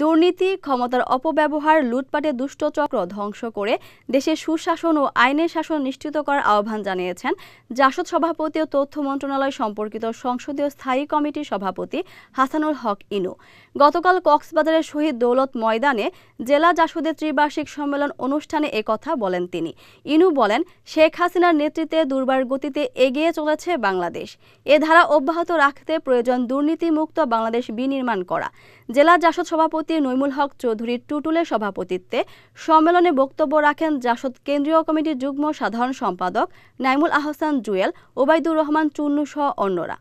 দুর্নীতি ক্ষমতার অপব্যবহার লুটপাটে দুষ্ট চক্র ধ্বংস করে দেশে সুশাসন ও আইনের শাসন নিশ্চিত করার আহ্বান জানিয়েছেন জাসদ সভাপতি ও তথ্য মন্ত্রণালয় সম্পর্কিত সংসদীয় স্থায়ী কমিটির সভাপতি হাসানুল হক ইনু গতকাল কক্সবাজারের শহীদ দৌলত ময়দানে জেলা জাসদের ত্রিবার্ষিক সম্মেলন অনুষ্ঠানে কথা বলেন তিনি ইনু বলেন শেখ হাসিনার নেতৃত্বে দুর্বার গতিতে এগিয়ে চলেছে বাংলাদেশ এ ধারা অব্যাহত রাখতে প্রয়োজন দুর্নীতিমুক্ত বাংলাদেশ বিনির্মাণ করা জেলা জাসদ সভাপতি সভাপতি নৈমুল হক চৌধুরীর টুটুলের সভাপতিত্বে সম্মেলনে বক্তব্য রাখেন জাসদ কেন্দ্রীয় কমিটির যুগ্ম সাধারণ সম্পাদক নাইমুল আহসান জুয়েল ওবায়দুর রহমান চুন্নু সহ অন্যরা